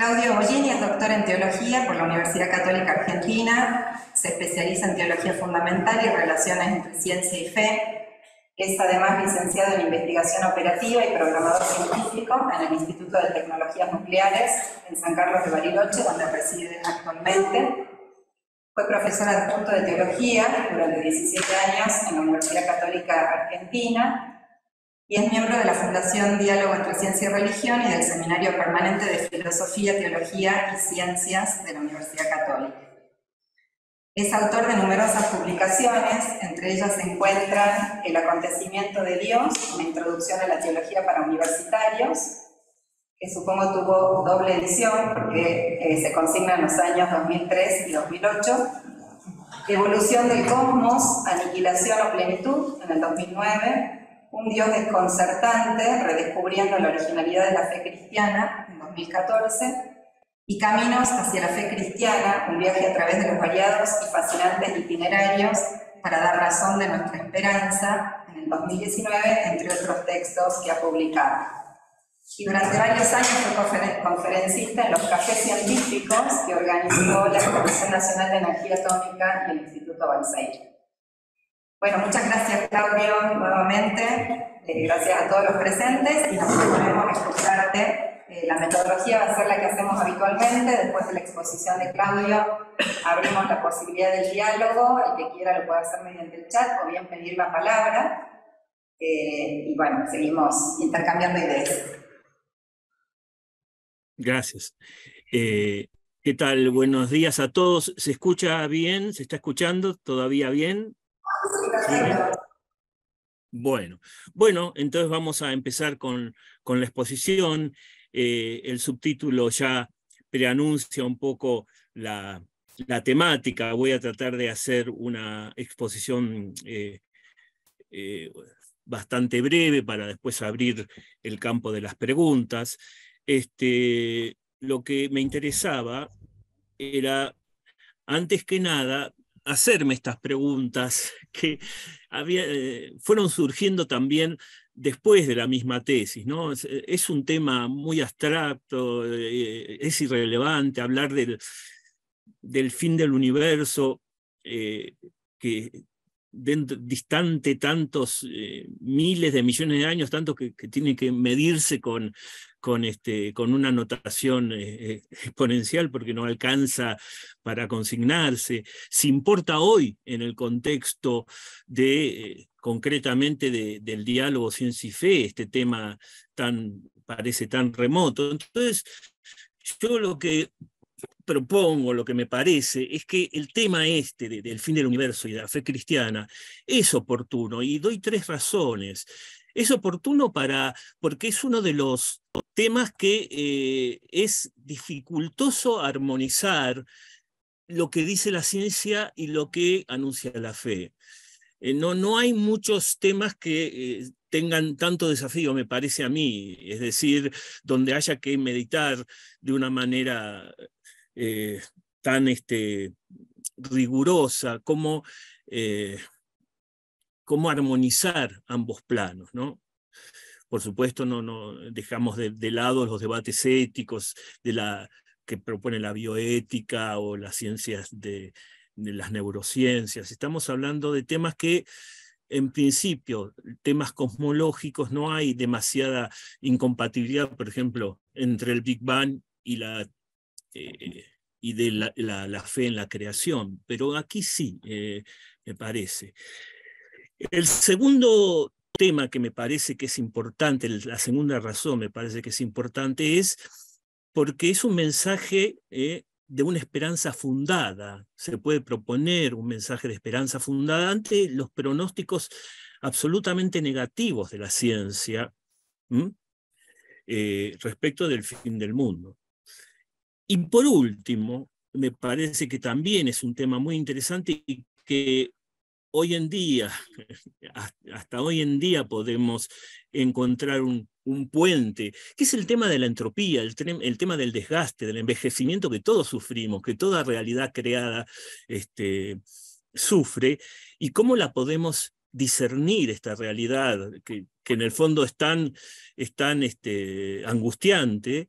Claudio Bollini es doctor en teología por la Universidad Católica Argentina, se especializa en teología fundamental y relaciones entre ciencia y fe. Es además licenciado en investigación operativa y programador científico en el Instituto de Tecnologías Nucleares en San Carlos de Bariloche, donde reside actualmente. Fue profesor adjunto de teología durante 17 años en la Universidad Católica Argentina y es miembro de la Fundación Diálogo entre Ciencia y Religión y del Seminario Permanente de Filosofía, Teología y Ciencias de la Universidad Católica. Es autor de numerosas publicaciones, entre ellas se encuentran El acontecimiento de Dios, una introducción a la teología para universitarios, que supongo tuvo doble edición porque eh, se consigna en los años 2003 y 2008, Evolución del Cosmos, Aniquilación o Plenitud, en el 2009, un Dios desconcertante, redescubriendo la originalidad de la fe cristiana en 2014, y Caminos hacia la fe cristiana, un viaje a través de los variados y fascinantes itinerarios para dar razón de nuestra esperanza en el 2019, entre otros textos que ha publicado. Y durante varios años fue conferencista en los cafés científicos que organizó la Comisión Nacional de Energía Atómica y el Instituto Balseiro. Bueno, muchas gracias Claudio nuevamente, eh, gracias a todos los presentes y nos volvemos escucharte. Eh, la metodología va a ser la que hacemos habitualmente, después de la exposición de Claudio abrimos la posibilidad del diálogo, el que quiera lo puede hacer mediante el chat o bien pedir la palabra. Eh, y bueno, seguimos intercambiando ideas. Gracias. ¿Qué tal? Buenos días a todos. ¿Se escucha bien? ¿Se está escuchando todavía bien? Bueno, bueno, entonces vamos a empezar con, con la exposición. Eh, el subtítulo ya preanuncia un poco la, temática. Voy a tratar de hacer una exposición eh, eh, bastante breve para después abrir el campo de las preguntas. Este, lo que me interesaba era, antes que nada, hacerme estas preguntas que eh, fueron surgiendo también después de la misma tesis. ¿no? Es, eh, un tema muy abstracto, eh, es irrelevante hablar del, del fin del universo que distante tantos eh, miles de millones de años, tanto que, tiene que medirse con, con, este, con una notación eh, eh, exponencial porque no alcanza para consignarse, si importa hoy en el contexto de, concretamente, del diálogo ciencia y fe, este tema tan, parece tan remoto. Entonces, yo lo que propongo, lo que me parece, es que el tema este del fin del universo y de la fe cristiana es oportuno y doy tres razones. Es oportuno para, porque es uno de los temas que eh, es dificultoso armonizar lo que dice la ciencia y lo que anuncia la fe. Eh, no, no hay muchos temas que eh, tengan tanto desafío, me parece a mí, es decir, donde haya que meditar de una manera eh, tan este, rigurosa, como eh, armonizar ambos planos. ¿no? Por supuesto, no, dejamos de, lado los debates éticos de la, que propone la bioética o las ciencias de, las neurociencias. Estamos hablando de temas que en principio, temas cosmológicos, no hay demasiada incompatibilidad, por ejemplo, entre el Big Bang y la, eh, y de la, fe en la creación, pero aquí sí, eh, me parece. El segundo tema que me parece que es importante, la segunda razón me parece que es importante es porque es un mensaje eh, de una esperanza fundada. Se puede proponer un mensaje de esperanza fundada ante los pronósticos absolutamente negativos de la ciencia eh, respecto del fin del mundo. Y por último, me parece que también es un tema muy interesante y que hoy en día, hasta hoy en día podemos encontrar un, puente, que es el tema de la entropía, el, tema del desgaste, del envejecimiento que todos sufrimos, que toda realidad creada este, sufre, y cómo la podemos discernir esta realidad, que, en el fondo es tan, este, angustiante,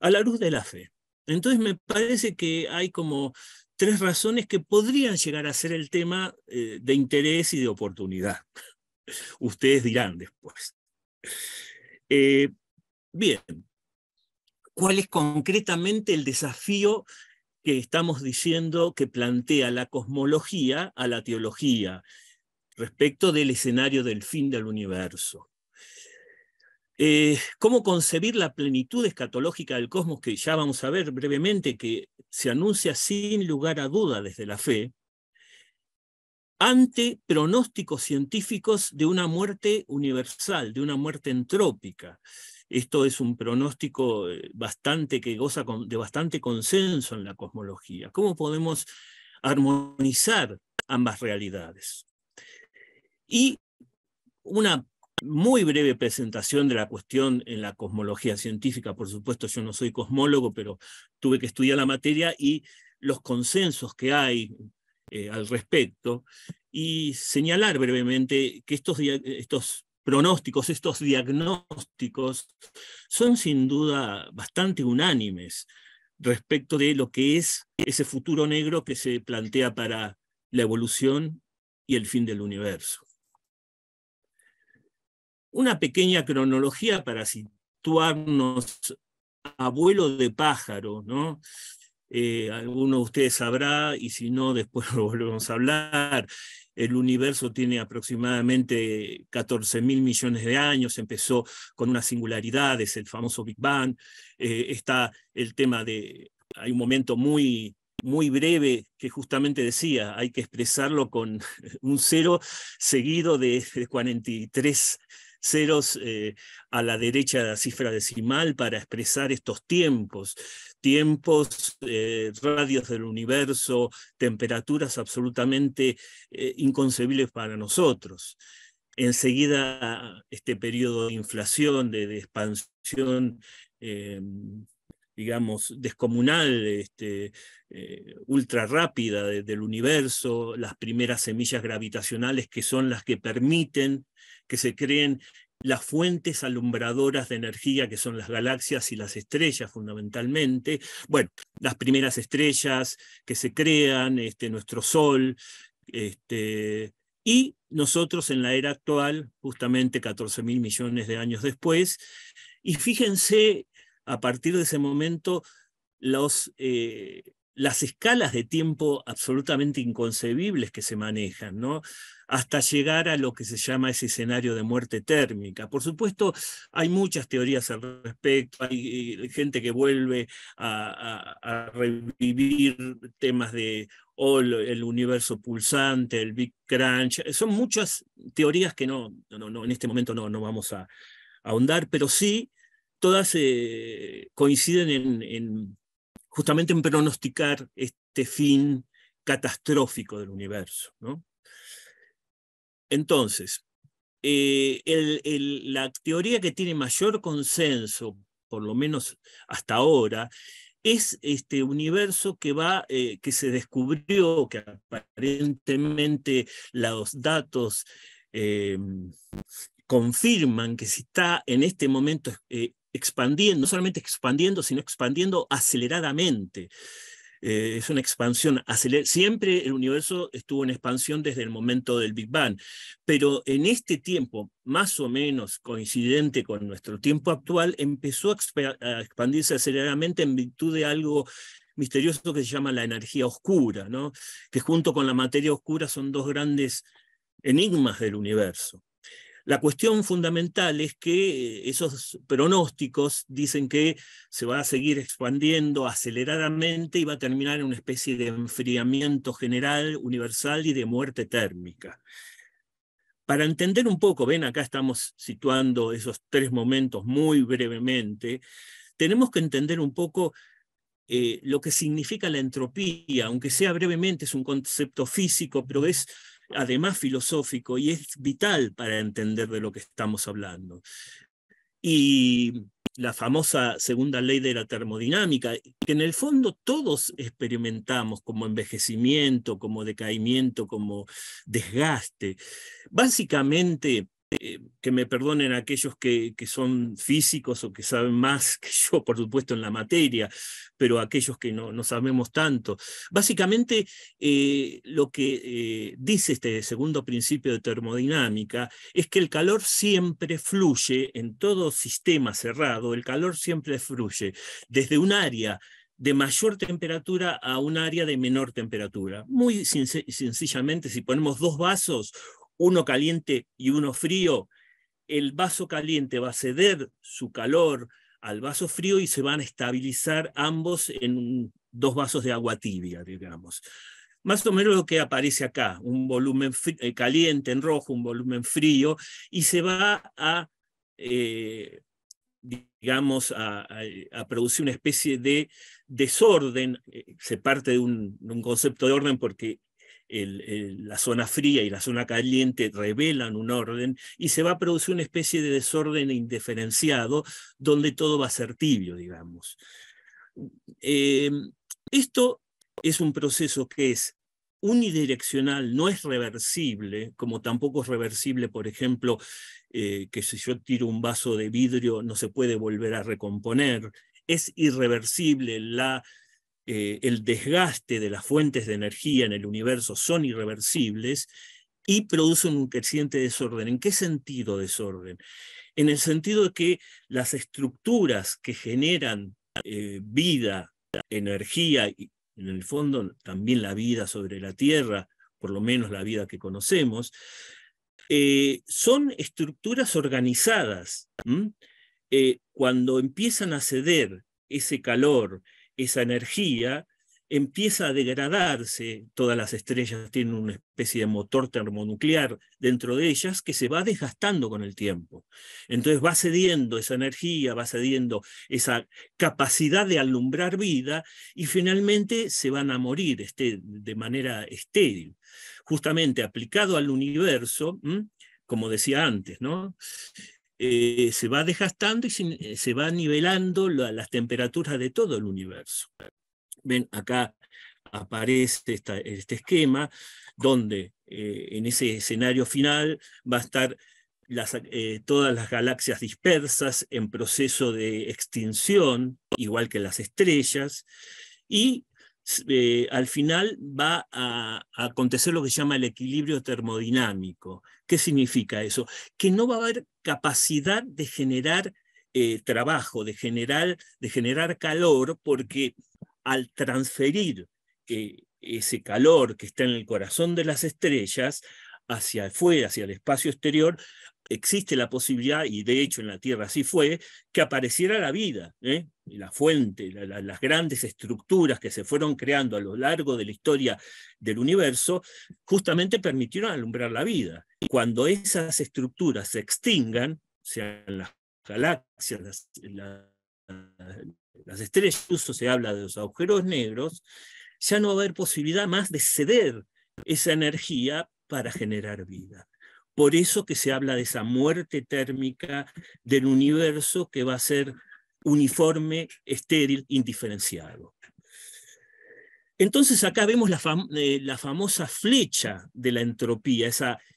a la luz de la fe. Entonces me parece que hay como tres razones que podrían llegar a ser el tema eh, de interés y de oportunidad. Ustedes dirán después. Eh, bien, ¿cuál es concretamente el desafío que estamos diciendo que plantea la cosmología a la teología respecto del escenario del fin del universo? Eh, ¿Cómo concebir la plenitud escatológica del cosmos, que ya vamos a ver brevemente, que se anuncia sin lugar a duda desde la fe, ante pronósticos científicos de una muerte universal, de una muerte entrópica? Esto es un pronóstico eh, bastante que goza de bastante consenso en la cosmología. ¿Cómo podemos armonizar ambas realidades? Y una muy breve presentación de la cuestión en la cosmología científica. Por supuesto, yo no soy cosmólogo, pero tuve que estudiar la materia y los consensos que hay eh, al respecto y señalar brevemente que estos, estos pronósticos, estos diagnósticos son sin duda bastante unánimes respecto de lo que es ese futuro negro que se plantea para la evolución y el fin del universo una pequeña cronología para situarnos abuelo de pájaro, ¿no? Eh, alguno de ustedes sabrá, y si no, después volvemos a hablar. El universo tiene aproximadamente 14 mil millones de años, empezó con una singularidad, es el famoso Big Bang. Eh, está el tema de, hay un momento muy, muy breve que justamente decía, hay que expresarlo con un cero seguido de 43 ceros eh, a la derecha de la cifra decimal para expresar estos tiempos, tiempos, eh, radios del universo, temperaturas absolutamente eh, inconcebibles para nosotros. Enseguida, este periodo de inflación, de, expansión, digamos, descomunal, este, ultra rápida del universo, las primeras semillas gravitacionales que son las que permiten que se creen las fuentes alumbradoras de energía que son las galaxias y las estrellas fundamentalmente. Bueno, las primeras estrellas que se crean, este, nuestro Sol, este, y nosotros en la era actual, justamente 14 mil millones de años después, y fíjense, a partir de ese momento, los, eh, las escalas de tiempo absolutamente inconcebibles que se manejan, ¿no? hasta llegar a lo que se llama ese escenario de muerte térmica. Por supuesto, hay muchas teorías al respecto, hay eh, gente que vuelve a, revivir temas de oh, el universo pulsante, el Big Crunch, eh, son muchas teorías que no, en este momento no, vamos a ahondar, pero sí todas eh, coinciden en justamente en pronosticar este fin catastrófico del universo. ¿no? Entonces, eh, la teoría que tiene mayor consenso, por lo menos hasta ahora, es este universo que va, eh, que se descubrió, que aparentemente los datos eh, confirman que se está en este momento expandiendo, no solamente expandiendo, sino expandiendo aceleradamente. Eh, es una expansión acelerada. Siempre el universo estuvo en expansión desde el momento del Big Bang, pero en este tiempo, más o menos coincidente con nuestro tiempo actual, empezó a, a expandirse aceleradamente en virtud de algo misterioso que se llama la energía oscura, ¿no? que junto con la materia oscura son dos grandes enigmas del universo. La cuestión fundamental es que eh, esos pronósticos dicen que se va a seguir expandiendo aceleradamente y va a terminar en una especie de enfriamiento general, universal y de muerte térmica. Para entender un poco, ven, acá estamos situando esos tres momentos muy brevemente, tenemos que entender un poco eh, lo que significa la entropía, aunque sea brevemente, es un concepto físico, pero es además filosófico, y es vital para entender de lo que estamos hablando. Y la famosa segunda ley de la termodinámica, que en el fondo todos experimentamos como envejecimiento, como decaimiento, como desgaste. Básicamente, eh, que me perdonen aquellos que, que, son físicos o que saben más que yo, por supuesto, en la materia, pero aquellos que no, no sabemos tanto. Básicamente, eh, lo que eh, dice este segundo principio de termodinámica es que el calor siempre fluye en todo sistema cerrado, el calor siempre fluye desde un área de mayor temperatura a un área de menor temperatura. Muy sencillamente, si ponemos dos vasos, uno caliente y uno frío, el vaso caliente va a ceder su calor al vaso frío y se van a estabilizar ambos en dos vasos de agua tibia, digamos. Más o menos lo que aparece acá, un volumen eh, caliente en rojo, un volumen frío, y se va a, eh, digamos, a, producir una especie de desorden, eh, se parte de un concepto de orden porque la zona fría y la zona caliente revelan un orden y se va a producir una especie de desorden indiferenciado donde todo va a ser tibio, digamos. Eh, esto es un proceso que es unidireccional, no es reversible, como tampoco es reversible, por ejemplo, eh, que si yo tiro un vaso de vidrio no se puede volver a recomponer, es irreversible la eh, el desgaste de las fuentes de energía en el universo son irreversibles y producen un creciente desorden. ¿En qué sentido desorden? En el sentido de que las estructuras que generan eh, vida, energía, y en el fondo también la vida sobre la Tierra, por lo menos la vida que conocemos, eh, son estructuras organizadas. cuando empiezan a ceder ese calor, esa energía, empieza a degradarse. Todas las estrellas tienen una especie de motor termonuclear dentro de ellas que se va desgastando con el tiempo. Entonces va cediendo esa energía, va cediendo esa capacidad de alumbrar vida y finalmente se van a morir este, de manera estéril. Justamente aplicado al universo, como decía antes, ¿no? Eh, se va desgastando y eh, se, va nivelando las temperaturas de todo el universo. Ven, acá aparece este esquema donde eh, en ese escenario final va a estar todas las galaxias dispersas en proceso de extinción, igual que las estrellas, y al final va a, a, acontecer lo que se llama el equilibrio termodinámico, ¿Qué significa eso? Que no va a haber capacidad de generar eh, trabajo, de generar, de generar calor, porque al transferir eh, ese calor que está en el corazón de las estrellas, hacia afuera, hacia el espacio exterior, existe la posibilidad, y de hecho en la Tierra así fue, que apareciera la vida, ¿eh? la fuente, las grandes estructuras que se fueron creando a lo largo de la historia del universo, justamente permitieron alumbrar la vida. Y cuando esas estructuras se extingan, sean las galaxias, las, las estrellas, incluso se habla de los agujeros negros, ya no va a haber posibilidad más de ceder esa energía para generar vida. Por eso que se habla de esa muerte térmica del universo que va a ser uniforme, estéril, indiferenciado. Entonces acá vemos la, eh, famosa flecha de la entropía,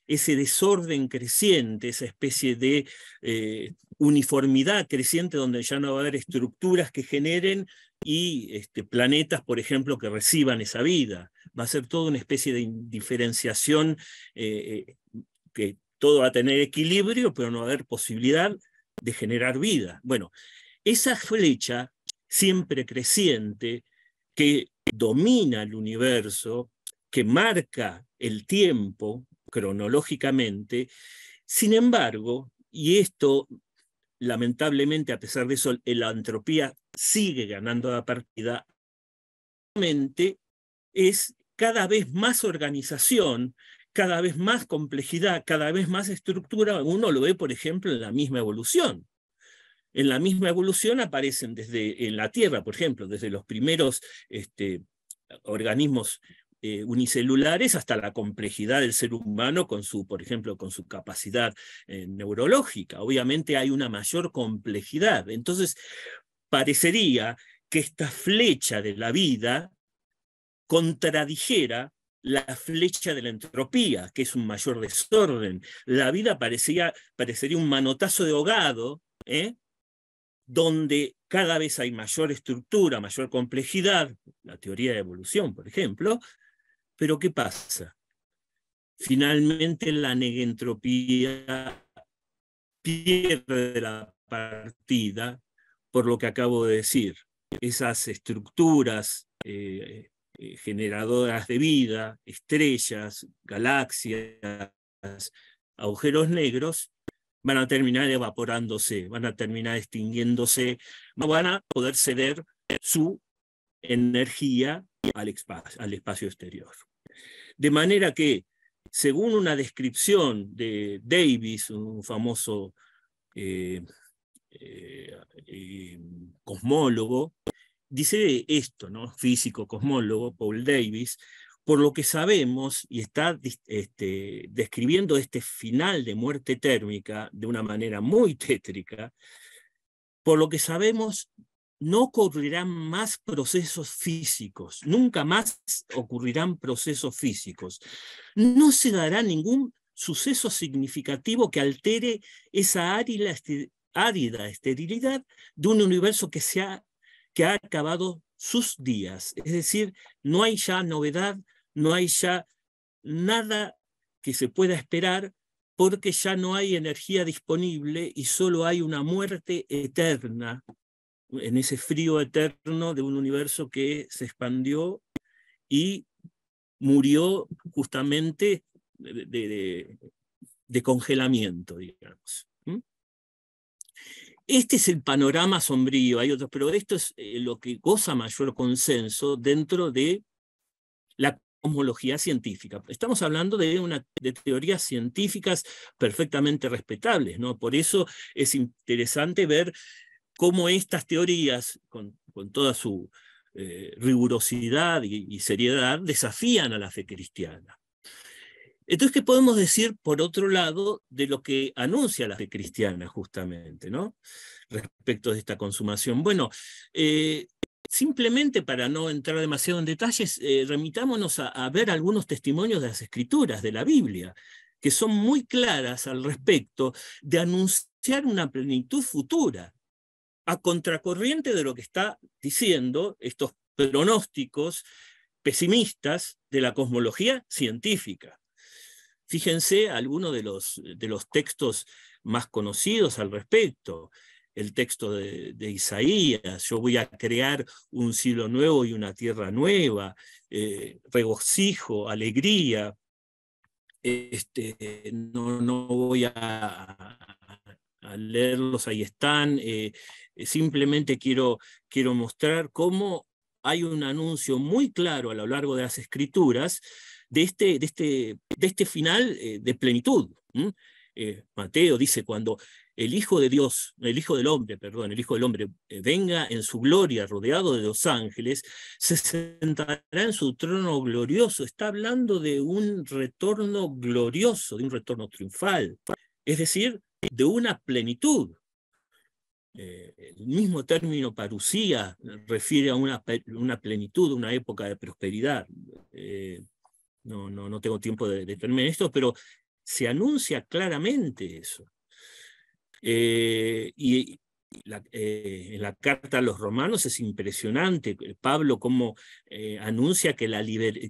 ese desorden creciente, esa especie de eh, uniformidad creciente donde ya no va a haber estructuras que generen y este, planetas, por ejemplo, que reciban esa vida va a ser toda una especie de indiferenciación, eh, eh, que todo va a tener equilibrio, pero no va a haber posibilidad de generar vida. Bueno, esa flecha siempre creciente que domina el universo, que marca el tiempo cronológicamente, sin embargo, y esto lamentablemente a pesar de eso, la entropía sigue ganando la partida, es cada vez más organización, cada vez más complejidad, cada vez más estructura, uno lo ve, por ejemplo, en la misma evolución. En la misma evolución aparecen desde en la Tierra, por ejemplo, desde los primeros este, organismos eh, unicelulares hasta la complejidad del ser humano con su, por ejemplo, con su capacidad eh, neurológica. Obviamente hay una mayor complejidad. Entonces, parecería que esta flecha de la vida contradijera la flecha de la entropía, que es un mayor desorden. La vida parecía, parecería un manotazo de ahogado, ¿eh? donde cada vez hay mayor estructura, mayor complejidad, la teoría de evolución, por ejemplo, pero ¿qué pasa? Finalmente la negentropía pierde la partida por lo que acabo de decir. Esas estructuras eh, eh, generadoras de vida, estrellas, galaxias, agujeros negros, van a terminar evaporándose, van a terminar extinguiéndose, van a poder ceder su energía al espacio, exterior. De manera que, según una descripción de Davis, un famoso eh, eh, cosmólogo, dice esto, ¿no? Físico, cosmólogo, Paul Davis, por lo que sabemos, y está este, describiendo este final de muerte térmica de una manera muy tétrica, por lo que sabemos, no ocurrirán más procesos físicos, nunca más ocurrirán procesos físicos. No se dará ningún suceso significativo que altere esa árida esterilidad de un universo que se ha ha acabado sus días. Es decir, no hay ya novedad, no hay ya nada que se pueda esperar porque ya no hay energía disponible y solo hay una muerte eterna en ese frío eterno de un universo que se expandió y murió justamente de, de congelamiento, digamos. Este es el panorama sombrío, hay otros, pero esto es eh, lo que goza mayor consenso dentro de la cosmología científica. Estamos hablando de, teorías científicas perfectamente respetables, ¿no? Por eso es interesante ver cómo estas teorías, con, toda su eh, rigurosidad y seriedad, desafían a la fe cristiana. Entonces, ¿qué podemos decir, por otro lado, de lo que anuncia la fe cristiana, justamente, ¿no? respecto de esta consumación? Bueno, eh, simplemente para no entrar demasiado en detalles, eh, remitámonos a, a ver algunos testimonios de las escrituras, de la Biblia, que son muy claras al respecto de anunciar una plenitud futura, a contracorriente de lo que está diciendo estos pronósticos pesimistas de la cosmología científica. Fíjense algunos de los, de los textos más conocidos al respecto. El texto de, Isaías, yo voy a crear un cielo nuevo y una tierra nueva, eh, regocijo, alegría, este, no, no voy a, leerlos, ahí están. Eh, simplemente quiero, quiero mostrar cómo hay un anuncio muy claro a lo largo de las escrituras de este, de este, de este final eh, de plenitud. Eh, Mateo dice, cuando el Hijo de Dios, el Hijo del Hombre, perdón, el Hijo del Hombre eh, venga en su gloria rodeado de los ángeles, se sentará en su trono glorioso. Está hablando de un retorno glorioso, de un retorno triunfal, es decir, de una plenitud. el mismo término parucía refiere a una, una plenitud, una época de prosperidad no, tengo tiempo de detenerme en esto, pero se anuncia claramente eso. Eh, y la, eh, en la carta a los romanos es impresionante, eh, Pablo, cómo anuncia que la,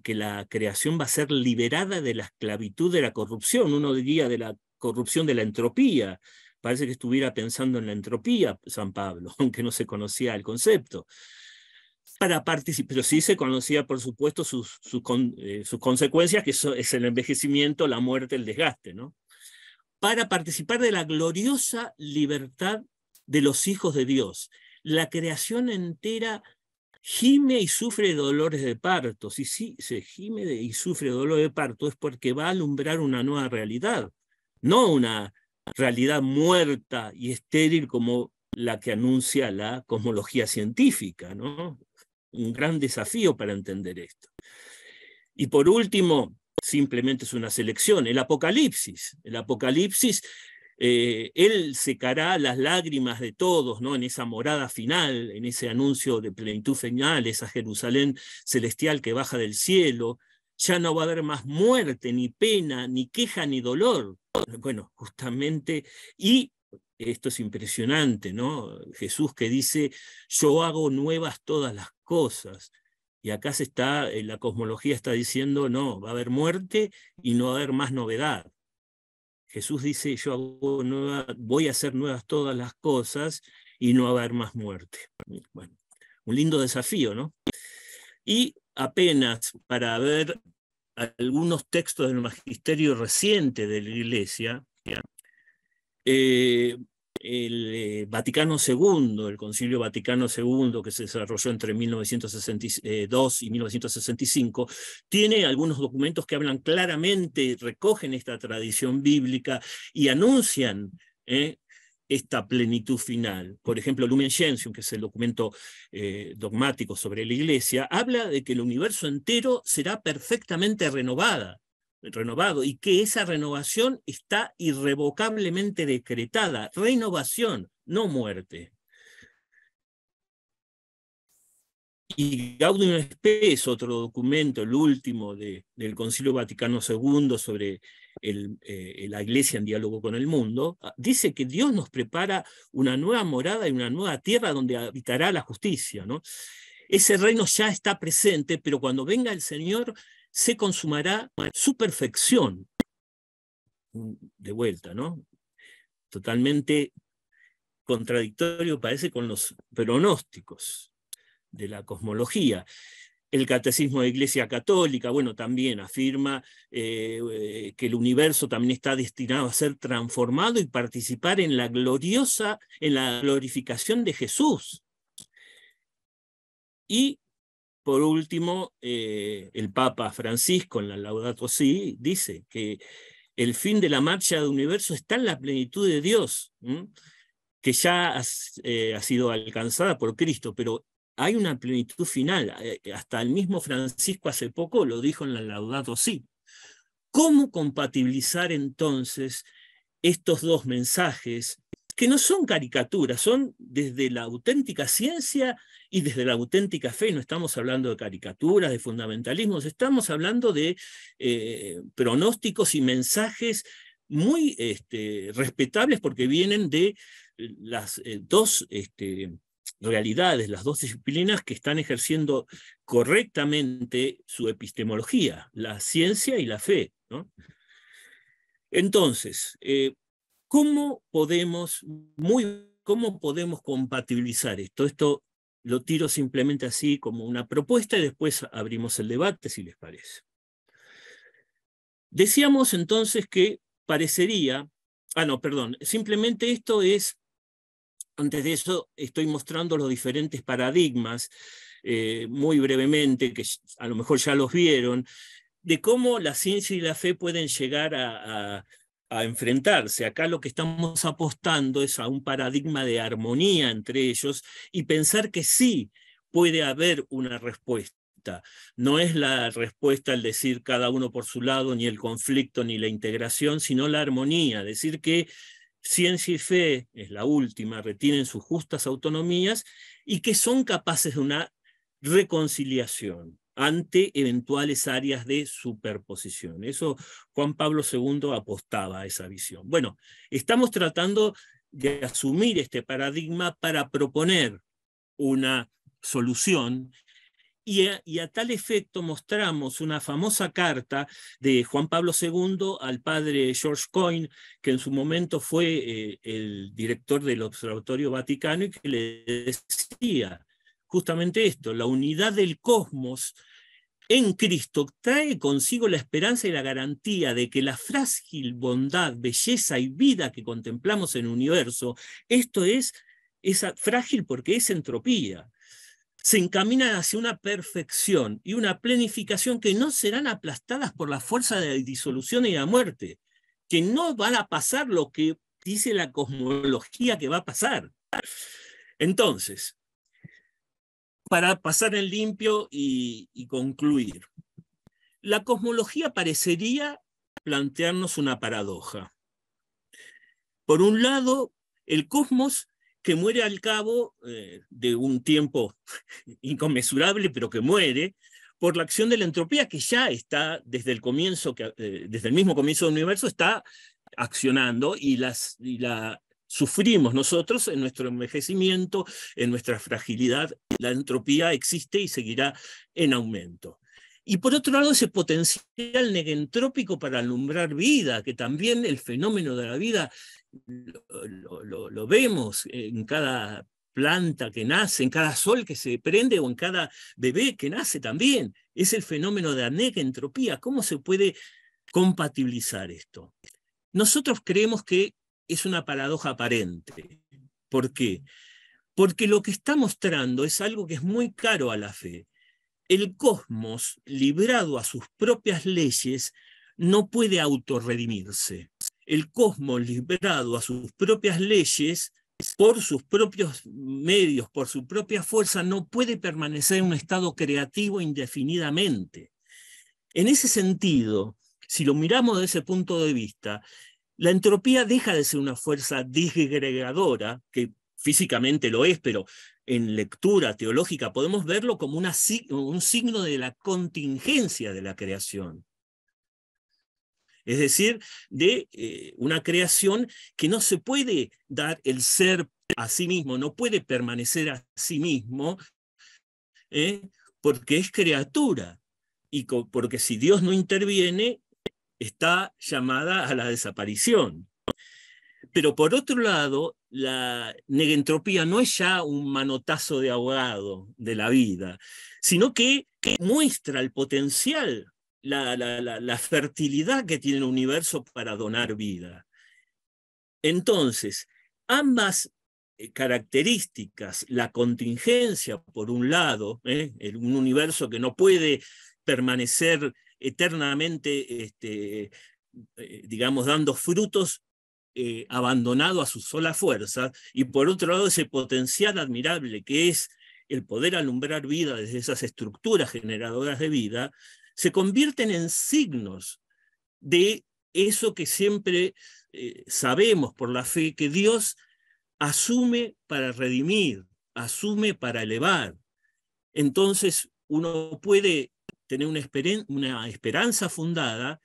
que la creación va a ser liberada de la esclavitud de la corrupción, uno diría de la corrupción de la entropía. Parece que estuviera pensando en la entropía San Pablo, aunque no se conocía el concepto para participar, pero sí se conocía, por supuesto, sus, sus, eh, sus consecuencias, que es el envejecimiento, la muerte, el desgaste, ¿no? Para participar de la gloriosa libertad de los hijos de Dios. La creación entera gime y sufre dolores de parto. Si sí se gime y sufre dolor de parto es porque va a alumbrar una nueva realidad, no una realidad muerta y estéril como la que anuncia la cosmología científica, ¿no? un gran desafío para entender esto. Y por último, simplemente es una selección, el Apocalipsis. El Apocalipsis, eh, él secará las lágrimas de todos, ¿no? En esa morada final, en ese anuncio de plenitud final, esa Jerusalén celestial que baja del cielo. Ya no va a haber más muerte, ni pena, ni queja, ni dolor. Bueno, justamente, y esto es impresionante, ¿no? Jesús que dice, yo hago nuevas todas las cosas. Y acá se está, eh, la cosmología está diciendo, no, va a haber muerte y no va a haber más novedad. Jesús dice, yo hago voy a hacer nuevas todas las cosas y no va a haber más muerte. Bueno, un lindo desafío, ¿no? Y apenas para ver algunos textos del magisterio reciente de la Iglesia, eh, el eh, Vaticano II, el Concilio Vaticano II, que se desarrolló entre 1962 y 1965, eh, tiene algunos documentos que hablan claramente, recogen esta tradición bíblica y anuncian eh, esta plenitud final. Por ejemplo, Lumen Gentium, que es el documento dogmático sobre la Iglesia, habla de que el universo entero será perfectamente renovada renovado y que esa renovación está irrevocablemente decretada. Renovación, no muerte. Y Gaudium No es otro documento, el último de, del Concilio Vaticano II sobre eh, la Iglesia en diálogo con el mundo, ah, dice que Dios nos prepara una nueva morada y una nueva tierra donde habitará la justicia. ¿no? Ese reino ya está presente, pero cuando venga el Señor se consumará su perfección. Mm, de vuelta, ¿no? Totalmente contradictorio parece con los pronósticos de la cosmología. El catecismo de Iglesia Católica, bueno, también afirma eh, que el universo también está destinado a ser transformado y participar en la gloriosa, en la glorificación de Jesús. Y por último, eh, el Papa Francisco en la Laudato Si dice que el fin de la marcha del universo está en la plenitud de Dios, que ya eh, ha sido alcanzada por Cristo, pero hay una plenitud final. Eh, hasta el mismo Francisco hace poco lo dijo en la Laudato Si. ¿Cómo compatibilizar entonces estos dos mensajes que no son caricaturas, son desde la auténtica ciencia y desde la auténtica fe, no estamos hablando de caricaturas, de fundamentalismos, estamos hablando de eh, pronósticos y mensajes muy este, respetables porque vienen de eh, las eh, dos este, realidades, las dos disciplinas que están ejerciendo correctamente su epistemología, la ciencia y la fe. Entonces, ¿cómo podemos muy cómo podemos compatibilizar esto? Esto lo tiro simplemente así como una propuesta y después abrimos el debate, si les parece. Decíamos entonces que parecería, ah, no, perdón, simplemente esto es, antes de eso estoy mostrando los diferentes paradigmas, eh, muy brevemente, que a lo mejor ya los vieron, de cómo la ciencia y la fe pueden llegar a, a enfrentarse. Acá lo que estamos apostando es a un paradigma de armonía entre ellos y pensar que sí puede haber una respuesta. No es la respuesta al decir cada uno por su lado, ni el conflicto, ni la integración, sino la armonía, decir que ciencia y fe es la última, retienen sus justas autonomías y que son capaces de una reconciliación ante eventuales áreas de superposición. Eso Juan Pablo II apostaba a esa visión. Bueno, estamos tratando de asumir este paradigma para proponer una solución y a, tal efecto mostramos una famosa carta de Juan Pablo II al padre George Coyne, que en su momento fue eh, el director del Observatorio Vaticano y que le decía, justamente esto, la unidad del cosmos en Cristo trae consigo la esperanza y la garantía de que la frágil bondad, belleza y vida que contemplamos en el universo, esto es, frágil porque es entropía, se encamina hacia una perfección y una planificación que no serán aplastadas por la fuerza de la disolución y la muerte, que no van a pasar lo que dice la cosmología que va a pasar. Entonces, para pasar en limpio y, concluir. La cosmología parecería plantearnos una paradoja. Por un lado, el cosmos que muere al cabo eh, de un tiempo inconmensurable, pero que muere, por la acción de la entropía que ya está desde el comienzo, que, eh, desde el mismo comienzo del universo, está accionando y, las, y la sufrimos nosotros en nuestro envejecimiento, en nuestra fragilidad. La entropía existe y seguirá en aumento. Y por otro lado, ese potencial negentrópico para alumbrar vida, que también el fenómeno de la vida lo, vemos en cada planta que nace, en cada sol que se prende o en cada bebé que nace también. Es el fenómeno de la negentropía. ¿Cómo se puede compatibilizar esto? Nosotros creemos que es una paradoja aparente. ¿Por qué? Porque lo que está mostrando es algo que es muy caro a la fe. El cosmos, librado a sus propias leyes, no puede autorredimirse. El cosmos, librado a sus propias leyes, por sus propios medios, por su propia fuerza, no puede permanecer en un estado creativo indefinidamente. En ese sentido, si lo miramos desde ese punto de vista, la entropía deja de ser una fuerza disgregadora, que físicamente lo es, pero en lectura teológica podemos verlo como un signo de la contingencia de la creación. Es decir, de eh, una creación que no se puede dar el ser a sí mismo, no puede permanecer a sí mismo, ¿eh? porque es criatura. Y porque si Dios no interviene, está llamada a la desaparición. Pero por otro lado, la negentropía no es ya un manotazo de ahogado de la vida, sino que, muestra el potencial, la, fertilidad que tiene el universo para donar vida. Entonces, ambas eh, características, la contingencia por un lado, eh, un universo que no puede permanecer eternamente, este, eh, digamos, dando frutos eh, abandonado a su sola fuerza, y por otro lado ese potencial admirable que es el poder alumbrar vida desde esas estructuras generadoras de vida, se convierten en signos de eso que siempre eh, sabemos por la fe, que Dios asume para redimir, asume para elevar. Entonces uno puede tener una, esperanza fundada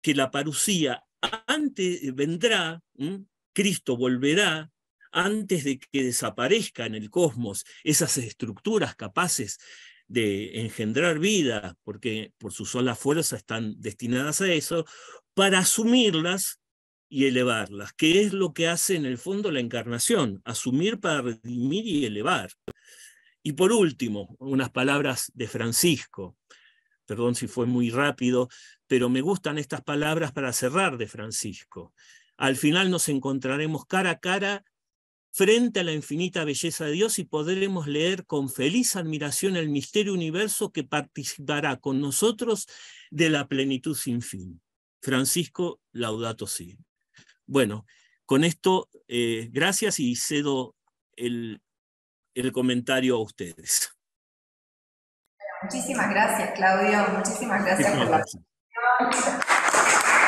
que la parucía antes eh, vendrá, Cristo volverá antes de que desaparezca en el cosmos esas estructuras capaces de engendrar vida, porque por su sola fuerza están destinadas a eso, para asumirlas y elevarlas, que es lo que hace en el fondo la encarnación, asumir para redimir y elevar. Y por último, unas palabras de Francisco, Perdón si fue muy rápido, pero me gustan estas palabras para cerrar de Francisco. Al final nos encontraremos cara a cara frente a la infinita belleza de Dios y podremos leer con feliz admiración el misterio universo que participará con nosotros de la plenitud sin fin. Francisco Laudato Si. Bueno, con esto, eh, gracias y cedo el, el comentario a ustedes. Muchísimas gracias, Claudio. Muchísimas gracias por la